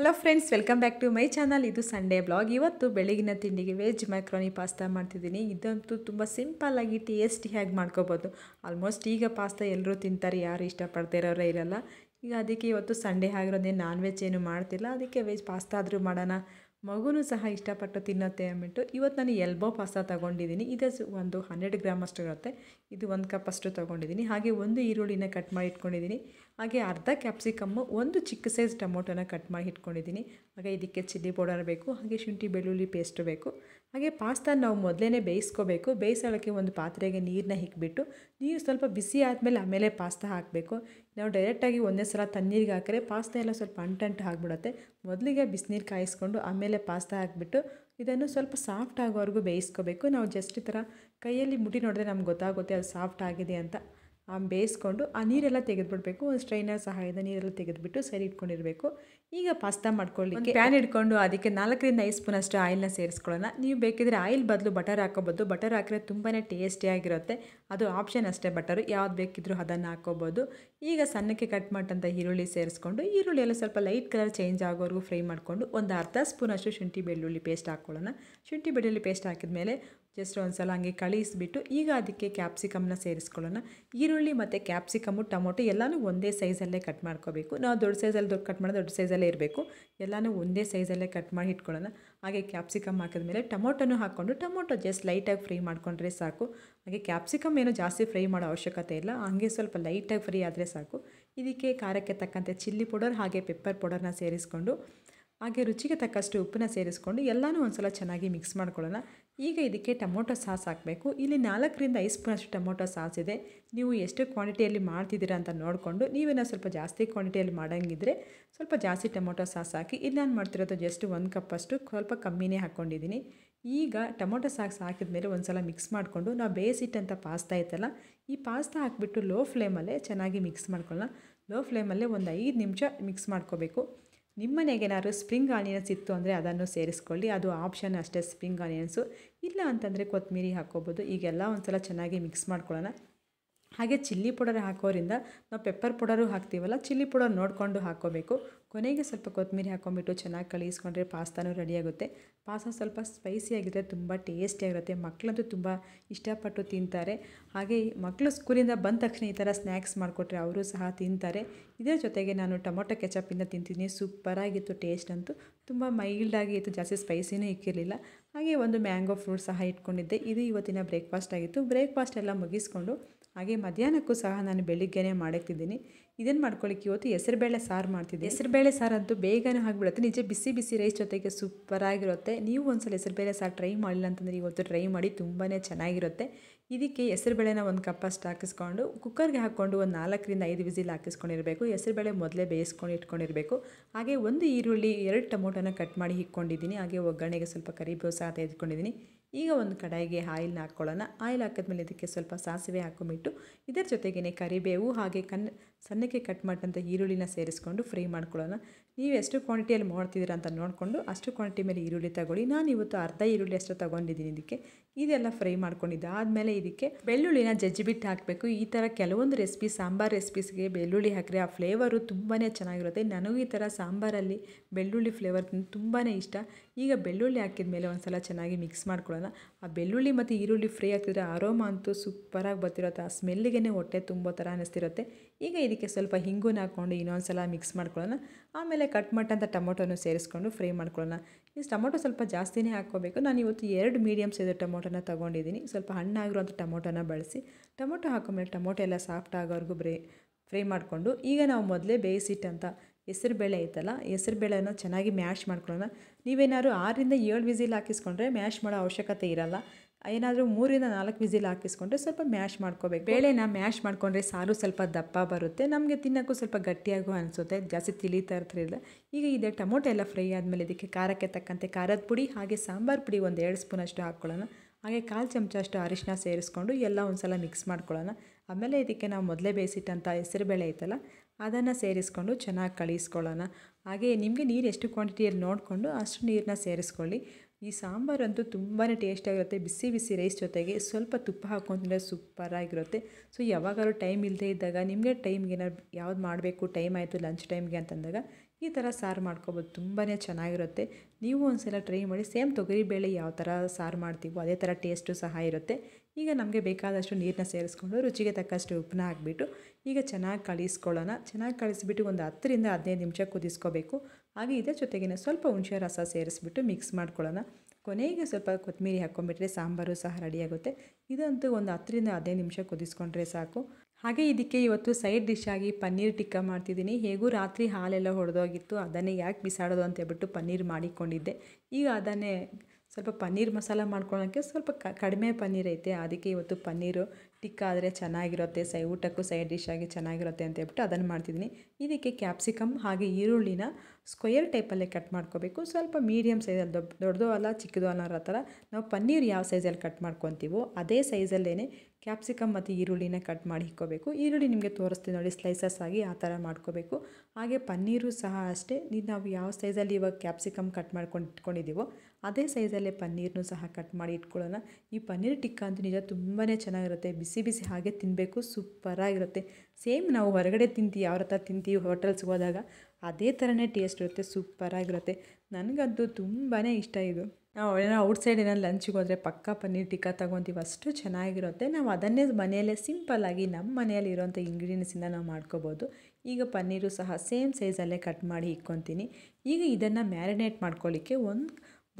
hello friends welcome back to my channel ಇದು Sunday blog ಇವತ್ತು ಬೆಳಗಿನ ತಿಂಡಿಗೆ ವೆಜ್ ಮ್ಯಾಕ್ರೋನಿ ಪಾಸ್ತಾ ಮಾಡ್ತಿದ್ದೀನಿ ಇದಂತೂ ತುಂಬ ಸಿಂಪಲ್ಲಾಗಿ ಟೇಸ್ಟಿಯಾಗಿ ಮಾಡ್ಕೋಬೋದು ಆಲ್ಮೋಸ್ಟ್ ಈಗ ಪಾಸ್ತಾ ಎಲ್ಲರೂ ತಿಂತಾರೆ ಯಾರು ಇಷ್ಟಪಡದೇ ಇರೋರೇ ಇರಲ್ಲ ಈಗ ಅದಕ್ಕೆ ಇವತ್ತು ಸಂಡೇ ಆಗಿರೋದೇ ನಾನ್ ವೆಜ್ ಏನು ಮಾಡ್ತಿಲ್ಲ ಅದಕ್ಕೆ ವೆಜ್ ಪಾಸ್ತಾ ಆದರೂ ಮಾಡೋಣ ಮಗುನೂ ಸಹ ಇಷ್ಟಪಟ್ಟು ತಿನ್ನತ್ತೆ ಅಂದ್ಬಿಟ್ಟು ಇವತ್ತು ನಾನು ಎಲ್ಬೋ ಪಾಸ್ತಾ ತೊಗೊಂಡಿದ್ದೀನಿ ಇದು ಒಂದು ಹಂಡ್ರೆಡ್ ಗ್ರಾಮ್ ಅಷ್ಟು ಇರುತ್ತೆ ಇದು ಒಂದು ಕಪ್ ಅಷ್ಟು ತೊಗೊಂಡಿದ್ದೀನಿ ಹಾಗೆ ಒಂದು ಈರುಳ್ಳಿನ ಕಟ್ ಮಾಡಿ ಇಟ್ಕೊಂಡಿದ್ದೀನಿ ಹಾಗೆ ಅರ್ಧ ಕ್ಯಾಪ್ಸಿಕಮ್ಮು ಒಂದು ಚಿಕ್ಕ ಸೈಜ್ ಟೊಮೊಟೊನ ಕಟ್ ಮಾಡಿ ಇಟ್ಕೊಂಡಿದ್ದೀನಿ ಹಾಗೆ ಇದಕ್ಕೆ ಚಿಲ್ಲಿ ಪೌಡರ್ ಬೇಕು ಹಾಗೆ ಶುಂಠಿ ಬೆಳ್ಳುಳ್ಳಿ ಪೇಸ್ಟು ಬೇಕು ಹಾಗೆ ಪಾಸ್ತಾ ನಾವು ಮೊದಲೇ ಬೇಯಿಸ್ಕೋಬೇಕು ಬೇಯಿಸೋಳಕ್ಕೆ ಒಂದು ಪಾತ್ರೆಗೆ ನೀರನ್ನ ಹಿಕ್ಬಿಟ್ಟು ನೀರು ಸ್ವಲ್ಪ ಬಿಸಿ ಆದಮೇಲೆ ಆಮೇಲೆ ಪಾಸ್ತಾ ಹಾಕಬೇಕು ನಾವು ಡೈರೆಕ್ಟಾಗಿ ಒಂದೇ ಸಲ ತಣ್ಣೀರಿಗೆ ಹಾಕರೆ ಪಾಸ್ತಾ ಎಲ್ಲ ಸ್ವಲ್ಪ ಅಂಟಂಟು ಆಗಿಬಿಡುತ್ತೆ ಮೊದಲಿಗೆ ಬಿಸಿನೀರು ಕಾಯಿಸ್ಕೊಂಡು ಆಮೇಲೆ ಪಾಸ್ತಾ ಹಾಕಿಬಿಟ್ಟು ಇದನ್ನು ಸ್ವಲ್ಪ ಸಾಫ್ಟ್ ಆಗೋವರೆಗೂ ಬೇಯಿಸ್ಕೋಬೇಕು ನಾವು ಜಸ್ಟ್ ಈ ಥರ ಕೈಯಲ್ಲಿ ಮುಟ್ಟಿ ನೋಡಿದ್ರೆ ನಮ್ಗೆ ಗೊತ್ತಾಗುತ್ತೆ ಅದು ಸಾಫ್ಟ್ ಆಗಿದೆ ಅಂತ ಬೇಯಿಸ್ಕೊಂಡು ಆ ನೀರೆಲ್ಲ ತೆಗೆದುಬಿಡ್ಬೇಕು ಒಂದು ಸ್ಟ್ರೈನರ್ ಸಹಾಯದ ನೀರೆಲ್ಲ ತೆಗೆದುಬಿಟ್ಟು ಸರಿ ಇಟ್ಕೊಂಡಿರಬೇಕು ಈಗ ಪಾಸ್ತಾ ಮಾಡ್ಕೊಳ್ಳಿ ಪ್ಯಾನ್ ಇಟ್ಕೊಂಡು ಅದಕ್ಕೆ ನಾಲ್ಕರಿಂದ ಐದು ಸ್ಪೂನ್ ಅಷ್ಟು ಆಯಿಲ್ನ ಸೇರಿಸ್ಕೊಳ್ಳೋಣ ನೀವು ಬೇಕಿದ್ರೆ ಆಯಿಲ್ ಬದಲು ಬಟರ್ ಹಾಕೋಬೋದು ಬಟರ್ ಹಾಕಿದ್ರೆ ತುಂಬಾ ಟೇಸ್ಟಿಯಾಗಿರುತ್ತೆ ಅದು ಆಪ್ಷನ್ ಅಷ್ಟೇ ಬಟರು ಯಾವ್ದು ಬೇಕಿದ್ರು ಅದನ್ನು ಹಾಕೋಬೋದು ಈಗ ಸಣ್ಣಕ್ಕೆ ಕಟ್ ಮಾಡಿದಂಥ ಈರುಳ್ಳಿ ಸೇರಿಸ್ಕೊಂಡು ಈರುಳ್ಳಿ ಎಲ್ಲ ಸ್ವಲ್ಪ ಲೈಟ್ ಕಲರ್ ಚೇಂಜ್ ಆಗೋವರೆಗೂ ಫ್ರೈ ಮಾಡಿಕೊಂಡು ಒಂದು ಅರ್ಧ ಸ್ಪೂನ್ ಅಷ್ಟು ಶುಂಠಿ ಬೆಳ್ಳುಳ್ಳಿ ಪೇಸ್ಟ್ ಹಾಕ್ಕೊಳ್ಳೋಣ ಶುಂಠಿ ಬೆಳ್ಳುಳ್ಳಿ ಪೇಸ್ಟ್ ಹಾಕಿದ ಮೇಲೆ ಜಸ್ಟ್ ಒಂದು ಸಲ ಹಾಗೆ ಕಳಿಸಿಬಿಟ್ಟು ಈಗ ಅದಕ್ಕೆ ಕ್ಯಾಪ್ಸಿಕಮ್ನ ಸೇರಿಸ್ಕೊಳ್ಳೋಣ ಈರುಳ್ಳಿ ಮತ್ತು ಕ್ಯಾಪ್ಸಿಕಮ್ಮು ಟೊಮೊಟೊ ಎಲ್ಲನೂ ಒಂದೇ ಸೈಜಲ್ಲೇ ಕಟ್ ಮಾಡ್ಕೋಬೇಕು ನಾವು ದೊಡ್ಡ ಸೈಜಲ್ಲಿ ದೊಡ್ಡ ಕಟ್ ಮಾಡೋದು ದೊಡ್ಡ ಸೈಜಲ್ಲೇ ಇರಬೇಕು ಎಲ್ಲನೂ ಒಂದೇ ಸೈಜಲ್ಲೇ ಕಟ್ ಮಾಡಿ ಇಟ್ಕೊಳ್ಳೋಣ ಹಾಗೆ ಕ್ಯಾಪ್ಸಿಕಮ್ ಮೇಲೆ ಟೊಮೊಟೊನೂ ಹಾಕ್ಕೊಂಡು ಟೊಮೊಟೊ ಜಸ್ಟ್ ಲೈಟಾಗಿ ಫ್ರೈ ಮಾಡ್ಕೊಂಡ್ರೆ ಸಾಕು ಹಾಗೆ ಕ್ಯಾಪ್ಸಿಕಮ್ ಏನೂ ಜಾಸ್ತಿ ಫ್ರೈ ಮಾಡೋ ಅವಶ್ಯಕತೆ ಇಲ್ಲ ಹಾಗೆ ಸ್ವಲ್ಪ ಲೈಟಾಗಿ ಫ್ರೈ ಆದರೆ ಸಾಕು ಇದಕ್ಕೆ ಖಾರಕ್ಕೆ ತಕ್ಕಂತೆ ಚಿಲ್ಲಿ ಪೌಡರ್ ಹಾಗೆ ಪೆಪ್ಪರ್ ಪೌಡರ್ನ ಸೇರಿಸ್ಕೊಂಡು ಹಾಗೆ ರುಚಿಗೆ ತಕ್ಕಷ್ಟು ಉಪ್ಪನ್ನ ಸೇರಿಸ್ಕೊಂಡು ಎಲ್ಲನೂ ಒಂದು ಸಲ ಚೆನ್ನಾಗಿ ಮಿಕ್ಸ್ ಮಾಡ್ಕೊಳ್ಳೋಣ ಈಗ ಇದಕ್ಕೆ ಟೊಮೊಟೊ ಸಾಸ್ ಹಾಕಬೇಕು ಇಲ್ಲಿ ನಾಲ್ಕರಿಂದ ಐದು ಅಷ್ಟು ಟೊಮೊಟೊ ಸಾಸ್ ಇದೆ ನೀವು ಎಷ್ಟು ಕ್ವಾಂಟಿಟಿಯಲ್ಲಿ ಮಾಡ್ತಿದ್ದೀರಾ ಅಂತ ನೋಡಿಕೊಂಡು ನೀವೇನೋ ಸ್ವಲ್ಪ ಜಾಸ್ತಿ ಕ್ವಾಂಟಿಟಿಯಲ್ಲಿ ಮಾಡೋಂಗಿದ್ರೆ ಸ್ವಲ್ಪ ಜಾಸ್ತಿ ಟೊಮೊಟೊ ಸಾಸ್ ಹಾಕಿ ಇಲ್ಲಿ ನಾನು ಮಾಡ್ತಿರೋದು ಜಸ್ಟ್ ಒಂದು ಕಪ್ಪಷ್ಟು ಸ್ವಲ್ಪ ಕಮ್ಮಿನೇ ಹಾಕ್ಕೊಂಡಿದ್ದೀನಿ ಈಗ ಟೊಮೊಟೊ ಸಾಸ್ ಹಾಕಿದ ಮೇಲೆ ಒಂದು ಸಲ ಮಿಕ್ಸ್ ಮಾಡಿಕೊಂಡು ನಾವು ಬೇಯಿಸಿಟ್ಟಂಥ ಪಾಸ್ತಾ ಇತ್ತಲ್ಲ ಈ ಪಾಸ್ತಾ ಹಾಕಿಬಿಟ್ಟು ಲೋ ಫ್ಲೇಮಲ್ಲೇ ಚೆನ್ನಾಗಿ ಮಿಕ್ಸ್ ಮಾಡ್ಕೊಳ್ಳೋಣ ಲೋ ಫ್ಲೇಮಲ್ಲೇ ಒಂದು ಐದು ನಿಮಿಷ ಮಿಕ್ಸ್ ಮಾಡ್ಕೋಬೇಕು ನಿಮ್ಮನೆಗೆ ಏನಾದ್ರು ಸ್ಪ್ರಿಂಗ್ ಆನಿಯನ್ಸ್ ಇತ್ತು ಅಂದರೆ ಅದನ್ನು ಸೇರಿಸ್ಕೊಳ್ಳಿ ಅದು ಆಪ್ಷನ್ ಅಷ್ಟೇ ಸ್ಪ್ರಿಂಗ್ ಆನಿಯನ್ಸು ಇಲ್ಲ ಅಂತಂದರೆ ಕೊತ್ತಂಬರಿ ಹಾಕ್ಕೋಬೋದು ಈಗೆಲ್ಲ ಒಂದು ಸಲ ಚೆನ್ನಾಗಿ ಮಿಕ್ಸ್ ಮಾಡ್ಕೊಳ್ಳೋಣ ಹಾಗೆ ಚಿಲ್ಲಿ ಪೌಡರ್ ಹಾಕೋರಿಂದ ನಾವು ಪೆಪ್ಪರ್ ಪೌಡರು ಹಾಕ್ತೀವಲ್ಲ ಚಿಲ್ಲಿ ಪೌಡರ್ ನೋಡಿಕೊಂಡು ಹಾಕೋಬೇಕು ಕೊನೆಗೆ ಸ್ವಲ್ಪ ಕೊತ್ತಂಬರಿ ಹಾಕೊಂಡ್ಬಿಟ್ಟು ಚೆನ್ನಾಗಿ ಕಳಿಸ್ಕೊಂಡ್ರೆ ಪಾಸ್ತಾನೂ ರೆಡಿಯಾಗುತ್ತೆ ಪಾಸ್ತಾ ಸ್ವಲ್ಪ ಸ್ಪೈಸಿಯಾಗಿದ್ದರೆ ತುಂಬ ಟೇಸ್ಟಿಯಾಗಿರುತ್ತೆ ಮಕ್ಕಳಂತೂ ತುಂಬ ಇಷ್ಟಪಟ್ಟು ತಿಂತಾರೆ ಹಾಗೆ ಮಕ್ಕಳು ಸ್ಕೂಲಿಂದ ಬಂದ ತಕ್ಷಣ ಈ ಥರ ಸ್ನ್ಯಾಕ್ಸ್ ಮಾಡಿಕೊಟ್ರೆ ಅವರು ಸಹ ತಿಂತಾರೆ ಇದರ ಜೊತೆಗೆ ನಾನು ಟೊಮೊಟೊ ಕೆಚಪಿಂದ ತಿಂತೀನಿ ಸೂಪರಾಗಿತ್ತು ಟೇಸ್ಟ್ ಅಂತೂ ತುಂಬ ಮೈಲ್ಡಾಗಿ ಇತ್ತು ಜಾಸ್ತಿ ಸ್ಪೈಸಿನೂ ಇಕ್ಕಿರಲಿಲ್ಲ ಹಾಗೆ ಒಂದು ಮ್ಯಾಂಗೋ ಫ್ರೂಟ್ ಸಹ ಇಟ್ಕೊಂಡಿದ್ದೆ ಇದು ಇವತ್ತಿನ ಬ್ರೇಕ್ಫಾಸ್ಟ್ ಆಗಿತ್ತು ಬ್ರೇಕ್ಫಾಸ್ಟ್ ಎಲ್ಲ ಮುಗಿಸ್ಕೊಂಡು ಹಾಗೆ ಮಧ್ಯಾಹ್ನಕ್ಕೂ ಸಹ ನಾನು ಬೆಳಿಗ್ಗೆನೇ ಮಾಡಕ್ತಿದ್ದೀನಿ ಇದನ್ನು ಮಾಡ್ಕೊಳ್ಳಿಕ್ಕೆ ಇವತ್ತು ಹೆಸರುಬೇಳೆ ಸಾರು ಮಾಡ್ತಿದ್ದೆ ಹೆಸರುಬೇಳೆ ಸಾರು ಅಂತೂ ಬೇಗನೆ ಆಗಿಬಿಡುತ್ತೆ ನಿಜ ಬಿಸಿ ಬಿಸಿ ರೈಸ್ ಜೊತೆಗೆ ಸೂಪರಾಗಿರುತ್ತೆ ನೀವು ಒಂದು ಸಲ ಹೆಸರುಬೇಳೆ ಸಾರು ಟ್ರೈ ಮಾಡಿಲ್ಲ ಅಂತಂದರೆ ಇವತ್ತು ಟ್ರೈ ಮಾಡಿ ತುಂಬಾ ಚೆನ್ನಾಗಿರುತ್ತೆ ಇದಕ್ಕೆ ಹೆಸರುಬೇಳೆನ ಒಂದು ಅಷ್ಟು ಹಾಕಿಸ್ಕೊಂಡು ಕುಕ್ಕರ್ಗೆ ಹಾಕ್ಕೊಂಡು ಒಂದು ನಾಲ್ಕರಿಂದ ಐದು ವಿಸಿಲ್ ಹಾಕಿಸ್ಕೊಂಡಿರಬೇಕು ಹೆಸರುಬೇಳೆ ಮೊದಲೇ ಬೇಯಿಸ್ಕೊಂಡು ಇಟ್ಕೊಂಡಿರಬೇಕು ಹಾಗೆ ಒಂದು ಈರುಳ್ಳಿ ಎರಡು ಟೊಮೊಟೊನ ಕಟ್ ಮಾಡಿ ಇಕ್ಕೊಂಡಿದ್ದೀನಿ ಹಾಗೆ ಒಗ್ಗರಣೆಗೆ ಸ್ವಲ್ಪ ಕರಿಬೇವು ಸಹ ತೆಗೆದುಕೊಂಡಿದ್ದೀನಿ ಈಗ ಒಂದು ಕಡಾಯಿಗೆ ಆಯಿಲ್ನ ಹಾಕ್ಕೊಳ್ಳೋಣ ಆಯಿಲ್ ಹಾಕಿದ್ಮೇಲೆ ಇದಕ್ಕೆ ಸ್ವಲ್ಪ ಸಾಸಿವೆ ಹಾಕೊಂಬಿಟ್ಟು ಇದರ ಜೊತೆಗೇ ಕರಿಬೇವು ಹಾಗೆ ಕನ್ ಸಣ್ಣಕ್ಕೆ ಕಟ್ ಮಾಡಿದಂಥ ಈರುಳ್ಳಿನ ಸೇರಿಸ್ಕೊಂಡು ಫ್ರೈ ಮಾಡ್ಕೊಳ್ಳೋಣ ನೀವು ಎಷ್ಟು ಕ್ವಾಂಟಿಟಿಯಲ್ಲಿ ಮಾಡ್ತಿದ್ದೀರ ಅಂತ ನೋಡಿಕೊಂಡು ಅಷ್ಟು ಕ್ವಾಂಟಿಟಿ ಮೇಲೆ ಈರುಳ್ಳಿ ತಗೊಳ್ಳಿ ನಾನು ಇವತ್ತು ಅರ್ಧ ಈರುಳ್ಳಿ ಅಷ್ಟು ತೊಗೊಂಡಿದ್ದೀನಿ ಇದಕ್ಕೆ ಇದೆಲ್ಲ ಫ್ರೈ ಮಾಡ್ಕೊಂಡಿದ್ದೆ ಆದಮೇಲೆ ಇದಕ್ಕೆ ಬೆಳ್ಳುಳ್ಳಿನ ಜಜ್ಜಿಬಿಟ್ಟು ಹಾಕಬೇಕು ಈ ಥರ ಕೆಲವೊಂದು ರೆಸಿಪಿ ಸಾಂಬಾರು ರೆಸಿಪೀಸ್ಗೆ ಬೆಳ್ಳುಳ್ಳಿ ಹಾಕಿದ್ರೆ ಆ ಫ್ಲೇವರು ತುಂಬಾ ಚೆನ್ನಾಗಿರುತ್ತೆ ನನಗೂ ಈ ಥರ ಸಾಂಬಾರಲ್ಲಿ ಬೆಳ್ಳುಳ್ಳಿ ಫ್ಲೇವರ್ ತುಂಬಾ ಇಷ್ಟ ಈಗ ಬೆಳ್ಳುಳ್ಳಿ ಹಾಕಿದ ಮೇಲೆ ಒಂದು ಸಲ ಚೆನ್ನಾಗಿ ಮಿಕ್ಸ್ ಮಾಡ್ಕೊಳ್ಳೋಣ ಆ ಬೆಳ್ಳುಳ್ಳಿ ಮತ್ತು ಈರುಳ್ಳಿ ಫ್ರೈ ಆಗ್ತಿದ್ರೆ ಆರೋಮ ಅಂತೂ ಸೂಪರಾಗಿ ಬರ್ತಿರುತ್ತೆ ಆ ಸ್ಮೆಲ್ಲಿಗೆ ಹೊಟ್ಟೆ ತುಂಬೋ ಥರ ಅನ್ನಿಸ್ತಿರುತ್ತೆ ಈಗ ಇದಕ್ಕೆ ಸ್ವಲ್ಪ ಹಿಂಗುನ ಹಾಕ್ಕೊಂಡು ಇನ್ನೊಂದು ಸಲ ಮಿಕ್ಸ್ ಮಾಡ್ಕೊಳ್ಳೋಣ ಆಮೇಲೆ ಕಟ್ ಮಾಡಂಥ ಟೊಮೊಟೊನು ಸೇರಿಸ್ಕೊಂಡು ಫ್ರೈ ಮಾಡ್ಕೊಳ್ಳೋಣ ಈ ಟೊಮೊಟೊ ಸ್ವಲ್ಪ ಜಾಸ್ತಿನೇ ಹಾಕ್ಕೋಬೇಕು ನಾನು ಇವತ್ತು ಎರಡು ಮೀಡಿಯಮ್ ಸೈಜ್ ಟೊಮೊಟೊನ ತೊಗೊಂಡಿದ್ದೀನಿ ಸ್ವಲ್ಪ ಹಣ್ಣಾಗಿರುವಂಥ ಟೊಮೊಟೊನ ಬಳಸಿ ಟೊಮೊಟೊ ಮೇಲೆ ಟೊಮೊಟೊ ಎಲ್ಲ ಸಾಫ್ಟ್ ಆಗೋವರೆಗೂ ಬ್ರೇ ಫ್ರೈ ಮಾಡಿಕೊಂಡು ಈಗ ನಾವು ಮೊದಲೇ ಬೇಯಿಸಿಟ್ಟಂಥ ಹೆಸರು ಬೇಳೆ ಐತಲ್ಲ ಹೆಸರು ಬೇಳೆನೂ ಚೆನ್ನಾಗಿ ಮ್ಯಾಶ್ ಮಾಡ್ಕೊಳ್ಳೋಣ ನೀವೇನಾದ್ರು ಆರರಿಂದ ಏಳು ವಿಸಿಲ್ ಹಾಕಿಸ್ಕೊಂಡ್ರೆ ಮ್ಯಾಶ್ ಮಾಡೋ ಅವಶ್ಯಕತೆ ಇರಲ್ಲ ಏನಾದರೂ ಮೂರಿಂದ ನಾಲ್ಕು ವಿಸಿಲ್ ಹಾಕಿಸ್ಕೊಂಡ್ರೆ ಸ್ವಲ್ಪ ಮ್ಯಾಶ್ ಮಾಡ್ಕೋಬೇಕು ಬೇಳೆನ ಮ್ಯಾಶ್ ಮಾಡ್ಕೊಂಡ್ರೆ ಸಾರು ಸ್ವಲ್ಪ ದಪ್ಪ ಬರುತ್ತೆ ನಮಗೆ ತಿನ್ನೋಕ್ಕೂ ಸ್ವಲ್ಪ ಗಟ್ಟಿಯಾಗೂ ಅನಿಸುತ್ತೆ ಜಾಸ್ತಿ ತಿಳಿತಾ ಇರ್ತಿರಲಿಲ್ಲ ಈಗ ಇದೆ ಟೊಮೊಟೊ ಎಲ್ಲ ಫ್ರೈ ಆದಮೇಲೆ ಇದಕ್ಕೆ ಖಾರಕ್ಕೆ ತಕ್ಕಂತೆ ಖಾರದ ಪುಡಿ ಹಾಗೆ ಸಾಂಬಾರು ಪುಡಿ ಒಂದು ಎರಡು ಸ್ಪೂನಷ್ಟು ಹಾಕ್ಕೊಳ್ಳೋಣ ಹಾಗೆ ಕಾಲು ಚಮಚ ಅಷ್ಟು ಅರಿಶಿನ ಸೇರಿಸ್ಕೊಂಡು ಎಲ್ಲ ಒಂದು ಸಲ ಮಿಕ್ಸ್ ಮಾಡ್ಕೊಳ್ಳೋಣ ಆಮೇಲೆ ಇದಕ್ಕೆ ನಾವು ಮೊದಲೇ ಬೇಯಿಸಿಟ್ಟಂಥ ಹೆಸರು ಬೇಳೆ ಐತಲ್ಲ ಅದನ್ನು ಸೇರಿಸ್ಕೊಂಡು ಚೆನ್ನಾಗಿ ಕಳಿಸ್ಕೊಳ್ಳೋಣ ಹಾಗೆ ನಿಮಗೆ ನೀರು ಎಷ್ಟು ಕ್ವಾಂಟಿಟಿಯಲ್ಲಿ ನೋಡಿಕೊಂಡು ಅಷ್ಟು ನೀರನ್ನ ಸೇರಿಸ್ಕೊಳ್ಳಿ ಈ ಸಾಂಬಾರಂತೂ ತುಂಬಾ ಟೇಸ್ಟಾಗಿರುತ್ತೆ ಬಿಸಿ ಬಿಸಿ ರೈಸ್ ಜೊತೆಗೆ ಸ್ವಲ್ಪ ತುಪ್ಪ ಹಾಕೊಂಡ್ರೆ ಸೂಪರಾಗಿರುತ್ತೆ ಸೊ ಯಾವಾಗಾದ್ರೂ ಟೈಮ್ ಇಲ್ಲದೆ ಇದ್ದಾಗ ನಿಮಗೆ ಟೈಮ್ಗೆ ಏನಾದ್ರು ಯಾವ್ದು ಮಾಡಬೇಕು ಟೈಮ್ ಆಯಿತು ಲಂಚ್ ಟೈಮ್ಗೆ ಅಂತಂದಾಗ ಈ ಥರ ಸಾರು ಮಾಡ್ಕೊಬೋದು ತುಂಬಾ ಚೆನ್ನಾಗಿರುತ್ತೆ ನೀವು ಒಂದು ಸಲ ಟ್ರೈ ಮಾಡಿ ಸೇಮ್ ತೊಗರಿಬೇಳೆ ಯಾವ ಥರ ಸಾರು ಮಾಡ್ತೀವೋ ಅದೇ ಥರ ಟೇಸ್ಟು ಸಹ ಇರುತ್ತೆ ಈಗ ನಮಗೆ ಬೇಕಾದಷ್ಟು ನೀರನ್ನ ಸೇರಿಸ್ಕೊಂಡು ರುಚಿಗೆ ತಕ್ಕಷ್ಟು ಉಪ್ಪನ್ನ ಹಾಕ್ಬಿಟ್ಟು ಈಗ ಚೆನ್ನಾಗಿ ಕಳಿಸ್ಕೊಳ್ಳೋಣ ಚೆನ್ನಾಗಿ ಕಳಿಸ್ಬಿಟ್ಟು ಒಂದು ಹತ್ತರಿಂದ ಹದಿನೈದು ನಿಮಿಷ ಕುದಿಸ್ಕೋಬೇಕು ಹಾಗೆ ಇದರ ಜೊತೆಗಿನ ಸ್ವಲ್ಪ ಹುಣಸೆ ರಸ ಸೇರಿಸ್ಬಿಟ್ಟು ಮಿಕ್ಸ್ ಮಾಡ್ಕೊಳ್ಳೋಣ ಕೊನೆಗೆ ಸ್ವಲ್ಪ ಕೊತ್ತಂಬರಿ ಹಾಕ್ಕೊಂಬಿಟ್ರೆ ಸಾಂಬಾರು ಸಹ ರೆಡಿಯಾಗುತ್ತೆ ಇದಂತೂ ಒಂದು ಹತ್ತರಿಂದ ಹದಿನೈದು ನಿಮಿಷ ಕುದಿಸ್ಕೊಂಡ್ರೆ ಸಾಕು ಹಾಗೆ ಇದಕ್ಕೆ ಇವತ್ತು ಸೈಡ್ ಡಿಶ್ ಆಗಿ ಪನ್ನೀರ್ ಟಿಕ್ಕ ಮಾಡ್ತಿದ್ದೀನಿ ಹೇಗೂ ರಾತ್ರಿ ಹಾಲೆಲ್ಲ ಹೊಡೆದೋಗಿತ್ತು ಅದನ್ನೇ ಯಾಕೆ ಬಿಸಾಡೋದು ಅಂತ ಹೇಳ್ಬಿಟ್ಟು ಪನ್ನೀರ್ ಮಾಡಿಕೊಂಡಿದ್ದೆ ಈಗ ಅದನ್ನೇ ಸ್ವಲ್ಪ ಪನ್ನೀರ್ ಮಸಾಲ ಮಾಡ್ಕೊಳೋಕ್ಕೆ ಸ್ವಲ್ಪ ಕಡಿಮೆ ಪನ್ನೀರ್ ಐತೆ ಅದಕ್ಕೆ ಇವತ್ತು ಪನ್ನೀರು ಟಿಕ್ಕ ಆದರೆ ಚೆನ್ನಾಗಿರುತ್ತೆ ಸೈ ಊಟಕ್ಕೂ ಸೈಡ್ ಡಿಶ್ ಆಗಿ ಚೆನ್ನಾಗಿರುತ್ತೆ ಅಂತ ಹೇಳ್ಬಿಟ್ಟು ಅದನ್ನು ಮಾಡ್ತಿದ್ದೀನಿ ಇದಕ್ಕೆ ಕ್ಯಾಪ್ಸಿಕಮ್ ಹಾಗೆ ಈರುಳ್ಳಿನ ಸ್ಕ್ವಯರ್ ಟೈಪಲ್ಲೇ ಕಟ್ ಮಾಡ್ಕೋಬೇಕು ಸ್ವಲ್ಪ ಮೀಡಿಯಮ್ ಸೈಜಲ್ಲಿ ದೊಡ್ಡ ದೊಡ್ಡದು ಅಲ್ಲ ಚಿಕ್ಕದು ಅನ್ನೋರ ಥರ ನಾವು ಪನ್ನೀರ್ ಯಾವ ಸೈಜಲ್ಲಿ ಕಟ್ ಮಾಡ್ಕೊತೀವೋ ಅದೇ ಸೈಜಲ್ಲೇ ಕ್ಯಾಪ್ಸಿಕಮ್ ಮತ್ತು ಈರುಳ್ಳಿನ ಕಟ್ ಮಾಡಿ ಇಕ್ಕೋಬೇಕು ಈರುಳ್ಳಿ ನಿಮಗೆ ತೋರಿಸ್ತೀವಿ ನೋಡಿ ಸ್ಲೈಸಸ್ ಆಗಿ ಆ ಥರ ಮಾಡ್ಕೋಬೇಕು ಹಾಗೆ ಪನ್ನೀರು ಸಹ ಅಷ್ಟೇ ನೀವು ನಾವು ಯಾವ ಸೈಜಲ್ಲಿ ಇವಾಗ ಕ್ಯಾಪ್ಸಿಕಮ್ ಕಟ್ ಮಾಡ್ಕೊಂಡು ಇಟ್ಕೊಂಡಿದ್ದೀವೋ ಅದೇ ಸೈಜಲ್ಲೇ ಪನ್ನೀರ್ನೂ ಸಹ ಕಟ್ ಮಾಡಿ ಇಟ್ಕೊಳ್ಳೋಣ ಈ ಪನ್ನೀರ್ ಟಿಕ್ಕ ಅಂತೂ ನಿಜ ತುಂಬಾ ಚೆನ್ನಾಗಿರುತ್ತೆ ಬಿಸಿ ಬಿಸಿ ಹಾಗೆ ತಿನ್ನಬೇಕು ಸೂಪರಾಗಿರುತ್ತೆ ಸೇಮ್ ನಾವು ಹೊರಗಡೆ ತಿಂತೀವಿ ಯಾವ ಥರ ತಿಂತೀವಿ ಹೋಟೆಲ್ಸ್ಗೆ ಹೋದಾಗ ಅದೇ ಥರನೇ ಟೇಸ್ಟ್ ಇರುತ್ತೆ ಸೂಪರಾಗಿರುತ್ತೆ ನನಗಂತೂ ತುಂಬಾ ಇಷ್ಟ ಇದು ನಾವು ಏನೋ ಔಟ್ಸೈಡ್ ಏನೋ ಲಂಚಿಗೆ ಹೋದರೆ ಪಕ್ಕಾ ಪನ್ನೀರ್ ಟಿಕ್ಕ ತೊಗೊತೀವಿ ಅಷ್ಟು ಚೆನ್ನಾಗಿರುತ್ತೆ ನಾವು ಅದನ್ನೇ ಮನೆಯಲ್ಲೇ ಸಿಂಪಲ್ಲಾಗಿ ನಮ್ಮ ಮನೆಯಲ್ಲಿ ಇರೋಂಥ ಇಂಗ್ರೀಡಿಯೆಂಟ್ಸಿಂದ ನಾವು ಮಾಡ್ಕೋಬೋದು ಈಗ ಪನ್ನೀರು ಸಹ ಸೇಮ್ ಸೈಜಲ್ಲೇ ಕಟ್ ಮಾಡಿ ಇಕ್ಕೊತೀನಿ ಈಗ ಇದನ್ನು ಮ್ಯಾರಿನೇಟ್ ಮಾಡ್ಕೊಳ್ಳಿಕ್ಕೆ ಒಂದು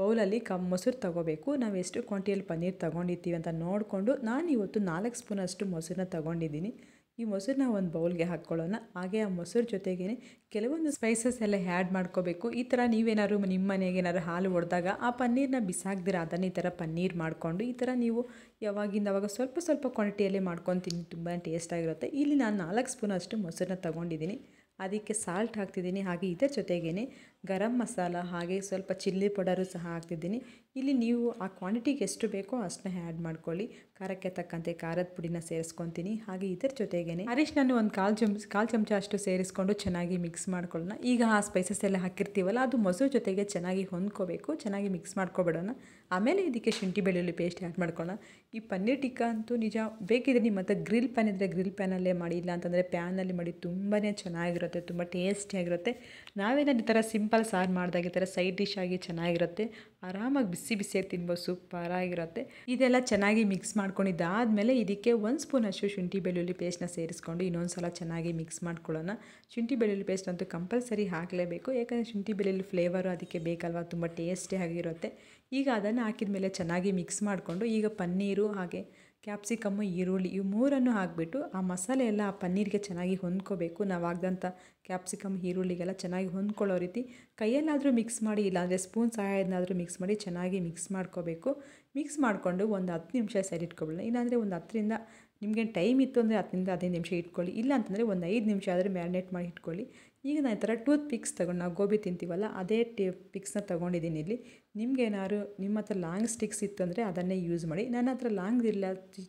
ಬೌಲಲ್ಲಿ ಕಮ್ ಮೊಸರು ತೊಗೋಬೇಕು ನಾವು ಎಷ್ಟು ಕ್ವಾಂಟಿಯಲ್ಲಿ ಪನ್ನೀರ್ ತೊಗೊಂಡಿರ್ತೀವಿ ಅಂತ ನೋಡಿಕೊಂಡು ನಾನು ಇವತ್ತು ನಾಲ್ಕು ಸ್ಪೂನಷ್ಟು ಮೊಸರನ್ನ ತೊಗೊಂಡಿದ್ದೀನಿ ಈ ಮೊಸರನ್ನ ಒಂದು ಬೌಲ್ಗೆ ಹಾಕ್ಕೊಳ್ಳೋಣ ಹಾಗೆ ಆ ಮೊಸರು ಜೊತೆಗೇ ಕೆಲವೊಂದು ಸ್ಪೈಸಸ್ ಎಲ್ಲ ಆ್ಯಡ್ ಮಾಡ್ಕೋಬೇಕು ಈ ಥರ ನೀವೇನಾದ್ರು ನಿಮ್ಮ ಮನೆಗೆ ಏನಾದ್ರು ಹಾಲು ಹೊಡೆದಾಗ ಆ ಪನ್ನೀರನ್ನ ಬಿಸಾಕ್ದಿರ ಅದನ್ನು ಈ ಥರ ಪನ್ನೀರ್ ಮಾಡಿಕೊಂಡು ಈ ಥರ ನೀವು ಯಾವಾಗಿಂದ ಅವಾಗ ಸ್ವಲ್ಪ ಸ್ವಲ್ಪ ಕ್ವಾಂಟಿಟಿಯಲ್ಲೇ ಮಾಡ್ಕೊಂಡು ತಿನ್ನಿ ತುಂಬ ಟೇಸ್ಟಾಗಿರುತ್ತೆ ಇಲ್ಲಿ ನಾನು ನಾಲ್ಕು ಸ್ಪೂನ್ ಅಷ್ಟು ಮೊಸರನ್ನ ತೊಗೊಂಡಿದ್ದೀನಿ ಅದಕ್ಕೆ ಸಾಲ್ಟ್ ಹಾಕ್ತಿದ್ದೀನಿ ಹಾಗೆ ಇದರ ಜೊತೆಗೇ ಗರಂ ಮಸಾಲ ಹಾಗೆ ಸ್ವಲ್ಪ ಚಿಲ್ಲಿ ಪೌಡರು ಸಹ ಹಾಕ್ತಿದ್ದೀನಿ ಇಲ್ಲಿ ನೀವು ಆ ಕ್ವಾಂಟಿಟಿಗೆ ಎಷ್ಟು ಬೇಕೋ ಅಷ್ಟನ್ನ ಆ್ಯಡ್ ಮಾಡ್ಕೊಳ್ಳಿ ಖಾರಕ್ಕೆ ತಕ್ಕಂತೆ ಖಾರದ ಪುಡಿನ ಸೇರಿಸ್ಕೊತೀನಿ ಹಾಗೆ ಇದರ ಜೊತೆಗೇ ಅರಿಶಿನ ನಾನು ಒಂದು ಕಾಲು ಚಮಚ ಕಾಲು ಚಮಚ ಅಷ್ಟು ಸೇರಿಸ್ಕೊಂಡು ಚೆನ್ನಾಗಿ ಮಿಕ್ಸ್ ಮಾಡ್ಕೊಳ್ಳೋಣ ಈಗ ಆ ಸ್ಪೈಸಸ್ ಎಲ್ಲ ಹಾಕಿರ್ತೀವಲ್ಲ ಅದು ಮೊಸರು ಜೊತೆಗೆ ಚೆನ್ನಾಗಿ ಹೊಂದ್ಕೋಬೇಕು ಚೆನ್ನಾಗಿ ಮಿಕ್ಸ್ ಮಾಡ್ಕೊಬಿಡೋಣ ಆಮೇಲೆ ಇದಕ್ಕೆ ಶುಂಠಿ ಬೆಳ್ಳುಳ್ಳಿ ಪೇಸ್ಟ್ ಆ್ಯಡ್ ಮಾಡ್ಕೊಳ್ಳೋಣ ಈ ಪನ್ನೀರ್ ಟಿಕ್ಕ ಅಂತೂ ನಿಜ ಬೇಕಿದ್ರೆ ನಿಮ್ಮ ಹತ್ರ ಗ್ರಿಲ್ ಪ್ಯಾನ್ ಇದ್ದರೆ ಗ್ರಿಲ್ ಪ್ಯಾನಲ್ಲೇ ಮಾಡಿ ಇಲ್ಲ ಅಂತಂದರೆ ಪ್ಯಾನಲ್ಲಿ ಮಾಡಿ ತುಂಬಾ ಚೆನ್ನಾಗಿರುತ್ತೆ ತುಂಬ ಟೇಸ್ಟಿಯಾಗಿರುತ್ತೆ ನಾವೇನೋ ಈ ಥರ ಸಿಂಪಲ್ ಸಾರು ಮಾಡಿದಾಗ ಈ ಥರ ಸೈಡ್ ಡಿಶ್ ಆಗಿ ಚೆನ್ನಾಗಿರುತ್ತೆ ಆರಾಮಾಗಿ ಬಿಸಿ ಬಿಸಿಯಾಗಿ ತಿನ್ಬೋದು ಸೂಪರಾಗಿರುತ್ತೆ ಇದೆಲ್ಲ ಚೆನ್ನಾಗಿ ಮಿಕ್ಸ್ ಮಾಡ್ಕೊಂಡಿದ್ದಾದಮೇಲೆ ಇದಕ್ಕೆ ಒಂದು ಸ್ಪೂನ್ ಅಷ್ಟು ಶುಂಠಿ ಬೆಳ್ಳುಳ್ಳಿ ಪೇಸ್ಟ್ನ ಸೇರಿಸ್ಕೊಂಡು ಇನ್ನೊಂದು ಸಲ ಚೆನ್ನಾಗಿ ಮಿಕ್ಸ್ ಮಾಡ್ಕೊಳ್ಳೋಣ ಶುಂಠಿ ಬೆಳ್ಳುಳ್ಳಿ ಪೇಸ್ಟ್ ಅಂತೂ ಕಂಪಲ್ಸರಿ ಹಾಕಲೇಬೇಕು ಯಾಕಂದರೆ ಶುಂಠಿ ಬೆಳ್ಳುಳ್ಳಿ ಫ್ಲೇವರು ಅದಕ್ಕೆ ಬೇಕಲ್ವ ತುಂಬ ಟೇಸ್ಟಿಯಾಗಿರುತ್ತೆ ಈಗ ಅದನ್ನು ಹಾಕಿದ ಮೇಲೆ ಚೆನ್ನಾಗಿ ಮಿಕ್ಸ್ ಮಾಡಿಕೊಂಡು ಈಗ ಪನ್ನೀರು ಹಾಗೆ ಕ್ಯಾಪ್ಸಿಕಮ್ಮು ಈರುಳ್ಳಿ ಇವು ಮೂರನ್ನು ಹಾಕಿಬಿಟ್ಟು ಆ ಮಸಾಲೆ ಎಲ್ಲ ಆ ಪನ್ನೀರಿಗೆ ಚೆನ್ನಾಗಿ ಹೊಂದ್ಕೋಬೇಕು ನಾವು ಆಗ್ದಂಥ ಕ್ಯಾಪ್ಸಿಕಮ್ ಈರುಳ್ಳಿಗೆಲ್ಲ ಚೆನ್ನಾಗಿ ಹೊಂದ್ಕೊಳ್ಳೋ ರೀತಿ ಕೈಯಲ್ಲಾದರೂ ಮಿಕ್ಸ್ ಮಾಡಿ ಇಲ್ಲಾಂದರೆ ಸ್ಪೂನ್ ಸಹಾಯದನ್ನಾದರೂ ಮಿಕ್ಸ್ ಮಾಡಿ ಚೆನ್ನಾಗಿ ಮಿಕ್ಸ್ ಮಾಡ್ಕೋಬೇಕು ಮಿಕ್ಸ್ ಮಾಡಿಕೊಂಡು ಒಂದು ಹತ್ತು ನಿಮಿಷ ಸೈಡ್ ಇಟ್ಕೊಬಿಡೋಣ ಇಲ್ಲಾಂದರೆ ಒಂದು ಹತ್ತರಿಂದ ನಿಮಗೆ ಟೈಮ್ ಇತ್ತು ಅಂದರೆ ಹತ್ತರಿಂದ ಹದಿನೈದು ನಿಮಿಷ ಇಟ್ಕೊಳ್ಳಿ ಇಲ್ಲ ಅಂತಂದರೆ ಒಂದು ಐದು ನಿಮಿಷ ಆದರೆ ಮ್ಯಾರಿನೇಟ್ ಮಾಡಿ ಇಟ್ಕೊಳ್ಳಿ ಈಗ ನಾನು ಈ ಥರ ಟೂತ್ ಪಿಕ್ಸ್ ತೊಗೊಂಡು ನಾವು ಗೋಬಿ ತಿಂತೀವಲ್ಲ ಅದೇ ಟಿ ಪಿಕ್ಸ್ನ ತೊಗೊಂಡಿದ್ದೀನಿ ಇಲ್ಲಿ ನಿಮ್ಗೆ ಏನಾದರೂ ನಿಮ್ಮ ಹತ್ರ ಲಾಂಗ್ ಸ್ಟಿಕ್ಸ್ ಇತ್ತು ಅಂದರೆ ಅದನ್ನೇ ಯೂಸ್ ಮಾಡಿ ನನ್ನ ಹತ್ರ ಲಾಂಗ್ ಇಲ್ಲ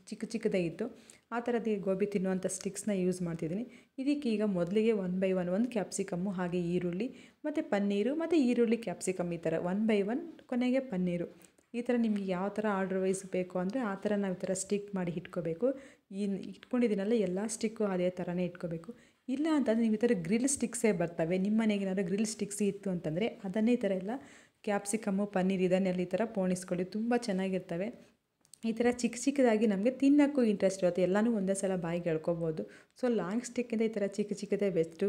ಚಿಕ್ಕ ಚಿಕ್ಕದೇ ಇತ್ತು ಆ ಥರದ್ದು ಗೋಬಿ ತಿನ್ನುವಂಥ ಸ್ಟಿಕ್ಸ್ನ ಯೂಸ್ ಮಾಡ್ತಿದ್ದೀನಿ ಇದಕ್ಕೆ ಈಗ ಮೊದಲಿಗೆ ಒನ್ ಬೈ ಒನ್ ಒಂದು ಕ್ಯಾಪ್ಸಿಕಮ್ಮು ಹಾಗೆ ಈರುಳ್ಳಿ ಮತ್ತು ಪನ್ನೀರು ಮತ್ತು ಈರುಳ್ಳಿ ಕ್ಯಾಪ್ಸಿಕಮ್ ಈ ಥರ ಒನ್ ಬೈ ಒನ್ ಕೊನೆಗೆ ಪನ್ನೀರು ಈ ಥರ ನಿಮಗೆ ಯಾವ ಥರ ಆರ್ಡ್ರ್ ವೈಸ್ ಬೇಕು ಅಂದರೆ ಆ ಥರ ನಾವು ಈ ಥರ ಸ್ಟಿಕ್ ಮಾಡಿ ಇಟ್ಕೋಬೇಕು ಈ ಇಟ್ಕೊಂಡಿದ್ದೀನಲ್ಲ ಎಲ್ಲ ಸ್ಟಿಕ್ಕು ಅದೇ ಥರನೇ ಇಟ್ಕೋಬೇಕು ಇಲ್ಲ ಅಂತಂದರೆ ನೀವು ಈ ಥರ ಗ್ರಿಲ್ ಸ್ಟಿಕ್ಸೇ ಬರ್ತವೆ ನಿಮ್ಮ ಮನೆಗೆ ಗ್ರಿಲ್ ಸ್ಟಿಕ್ಸ್ ಇತ್ತು ಅಂತಂದರೆ ಅದನ್ನೇ ಈ ಥರ ಎಲ್ಲ ಕ್ಯಾಪ್ಸಿಕಮ್ಮು ಪನ್ನೀರ್ ಇದನ್ನೆಲ್ಲ ಈ ಥರ ಪೋಣಿಸ್ಕೊಳ್ಳಿ ತುಂಬ ಚೆನ್ನಾಗಿರ್ತವೆ ಈ ಥರ ಚಿಕ್ಕ ಚಿಕ್ಕದಾಗಿ ನಮಗೆ ತಿನ್ನೋಕ್ಕೂ ಇಂಟ್ರೆಸ್ಟ್ ಇರುತ್ತೆ ಎಲ್ಲನೂ ಒಂದೇ ಸಲ ಬಾಯಿಗೆ ಎಳ್ಕೊಬೋದು ಸೊ ಲಾಂಗ್ ಸ್ಟಿಕ್ಕಿಂದ ಈ ಥರ ಚಿಕ್ಕ ಚಿಕ್ಕದೇ ಬೆಸ್ಟು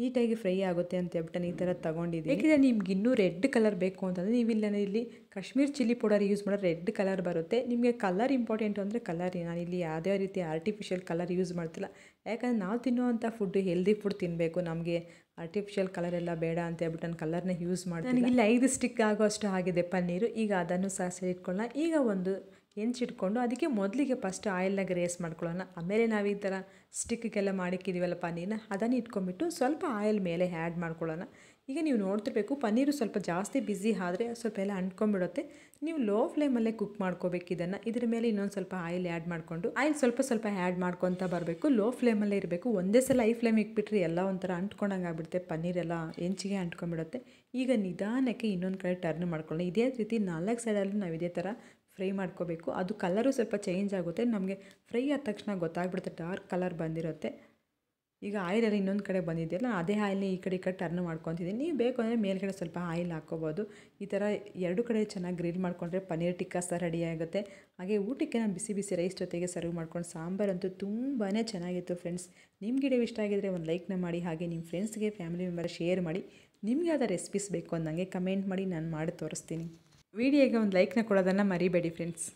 ನೀಟಾಗಿ ಫ್ರೈ ಆಗುತ್ತೆ ಅಂತ ಹೇಳ್ಬಿಟ್ಟು ನಾನು ಈ ಥರ ತೊಗೊಂಡಿದ್ದೆ ಏಕೆಂದರೆ ನಿಮ್ಗೆ ಇನ್ನೂ ರೆಡ್ ಕಲರ್ ಬೇಕು ಅಂತಂದರೆ ನೀವು ಇಲ್ಲ ಇಲ್ಲಿ ಕಾಶ್ಮೀರ್ ಚಿಲ್ಲಿ ಪೌಡರ್ ಯೂಸ್ ಮಾಡೋ ರೆಡ್ ಕಲರ್ ಬರುತ್ತೆ ನಿಮಗೆ ಕಲರ್ ಇಂಪಾರ್ಟೆಂಟ್ ಅಂದರೆ ಕಲರ್ ನಾನು ಇಲ್ಲಿ ಯಾವುದೇ ರೀತಿ ಆರ್ಟಿಫಿಷಿಯಲ್ ಕಲರ್ ಯೂಸ್ ಮಾಡ್ತಿಲ್ಲ ಯಾಕಂದರೆ ನಾವು ತಿನ್ನುವಂಥ ಫುಡ್ ಹೆಲ್ದಿ ಫುಡ್ ತಿನ್ನಬೇಕು ನಮಗೆ ಆರ್ಟಿಫಿಷಿಯಲ್ ಕಲರ್ ಎಲ್ಲ ಬೇಡ ಅಂತ ಹೇಳ್ಬಿಟ್ಟು ನಾನು ಕಲರ್ನ ಯೂಸ್ ಮಾಡ್ತೀನಿ ಇಲ್ಲಿ ಐದು ಸ್ಟಿಕ್ ಆಗೋ ಅಷ್ಟು ಆಗಿದೆ ಪನ್ನೀರು ಈಗ ಅದನ್ನು ಸಹ ಸೇರಿಟ್ಕೊಳ್ಳೋಣ ಈಗ ಒಂದು ಹೆಂಚಿಟ್ಕೊಂಡು ಅದಕ್ಕೆ ಮೊದಲಿಗೆ ಫಸ್ಟ್ ಆಯಿಲ್ನಾಗ ರೇಸ್ ಮಾಡ್ಕೊಳ್ಳೋಣ ಆಮೇಲೆ ನಾವು ಈ ಥರ ಸ್ಟಿಕ್ಗೆಲ್ಲ ಮಾಡಿಕ್ಕಿದ್ದೀವಲ್ಲ ಪನ್ನೀರ್ನ ಅದನ್ನು ಇಟ್ಕೊಂಡ್ಬಿಟ್ಟು ಸ್ವಲ್ಪ ಆಯಿಲ್ ಮೇಲೆ ಆ್ಯಡ್ ಮಾಡ್ಕೊಳ್ಳೋಣ ಈಗ ನೀವು ನೋಡ್ತಿರ್ಬೇಕು ಪನ್ನೀರು ಸ್ವಲ್ಪ ಜಾಸ್ತಿ ಬಿಸಿ ಆದರೆ ಸ್ವಲ್ಪ ಎಲ್ಲ ಅಂಟ್ಕೊಂಡ್ಬಿಡುತ್ತೆ ನೀವು ಲೋ ಫ್ಲೇಮಲ್ಲೇ ಕುಕ್ ಮಾಡ್ಕೋಬೇಕು ಇದನ್ನು ಇದ್ರ ಮೇಲೆ ಇನ್ನೊಂದು ಸ್ವಲ್ಪ ಆಯಿಲ್ ಆ್ಯಡ್ ಮಾಡಿಕೊಂಡು ಆಯಿಲ್ ಸ್ವಲ್ಪ ಸ್ವಲ್ಪ ಆ್ಯಡ್ ಮಾಡ್ಕೊತಾ ಬರಬೇಕು ಲೋ ಫ್ಲೇಮಲ್ಲೇ ಇರಬೇಕು ಒಂದೇ ಸಲ ಐ ಫ್ಲೇಮ್ ಇಟ್ಬಿಟ್ರೆ ಎಲ್ಲ ಒಂಥರ ಅಂಟ್ಕೊಂಡಂಗೆ ಆಗ್ಬಿಡುತ್ತೆ ಪನ್ನೀರೆಲ್ಲ ಹೆಂಚಿಗೆ ಅಂಟ್ಕೊಂಡ್ಬಿಡುತ್ತೆ ಈಗ ನಿಧಾನಕ್ಕೆ ಇನ್ನೊಂದು ಕಡೆ ಟರ್ನ್ ಮಾಡ್ಕೊಳ್ಳೋಣ ಇದೇ ರೀತಿ ನಾಲ್ಕು ಸೈಡಲ್ಲೂ ನಾವು ಇದೇ ಥರ ಫ್ರೈ ಮಾಡ್ಕೋಬೇಕು ಅದು ಕಲರು ಸ್ವಲ್ಪ ಚೇಂಜ್ ಆಗುತ್ತೆ ನಮಗೆ ಫ್ರೈ ಆದ ತಕ್ಷಣ ಗೊತ್ತಾಗ್ಬಿಡುತ್ತೆ ಡಾರ್ಕ್ ಕಲರ್ ಬಂದಿರುತ್ತೆ ಈಗ ಆಯಿಲಲ್ಲಿ ಇನ್ನೊಂದು ಕಡೆ ಬಂದಿದೆಯಲ್ಲ ಅದೇ ಆಯಿಲ್ನ ಈ ಕಡೆ ಈ ಕಡೆ ಟರ್ನ್ ಮಾಡ್ಕೊತಿದ್ದೀನಿ ನೀವು ಬೇಕು ಅಂದರೆ ಮೇಲ್ಗಡೆ ಸ್ವಲ್ಪ ಆಯಿಲ್ ಹಾಕ್ಕೋಬೋದು ಈ ಥರ ಎರಡು ಕಡೆ ಚೆನ್ನಾಗಿ ಗ್ರಿಲ್ ಮಾಡಿಕೊಂಡ್ರೆ ಪನ್ನೀರ್ ಟಿಕ್ಕಾ ಸಹ ಆಗುತ್ತೆ ಹಾಗೆ ಊಟಕ್ಕೆ ನಾನು ಬಿಸಿ ಬಿಸಿ ರೈಸ್ ಜೊತೆಗೆ ಸರ್ವ್ ಮಾಡ್ಕೊಂಡು ಸಾಂಬಾರಂತೂ ತುಂಬಾ ಚೆನ್ನಾಗಿತ್ತು ಫ್ರೆಂಡ್ಸ್ ನಿಮ್ಮ ಇಷ್ಟ ಆಗಿದ್ರೆ ಒಂದು ಲೈಕ್ನ ಮಾಡಿ ಹಾಗೆ ನಿಮ್ಮ ಫ್ರೆಂಡ್ಸ್ಗೆ ಫ್ಯಾಮಿಲಿ ಮೆಂಬರ್ ಶೇರ್ ಮಾಡಿ ನಿಮಗೆ ಆದ ರೆಸಿಪೀಸ್ ಬೇಕು ಅಂದಂಗೆ ಕಮೆಂಟ್ ಮಾಡಿ ನಾನು ಮಾಡಿ ತೋರಿಸ್ತೀನಿ ವಿಡಿಯೋಗೆ ಒಂದು ಲೈಕ್ನ ಕೊಡೋದನ್ನು ಮರಿಬೇಡಿ ಫ್ರೆಂಡ್ಸ್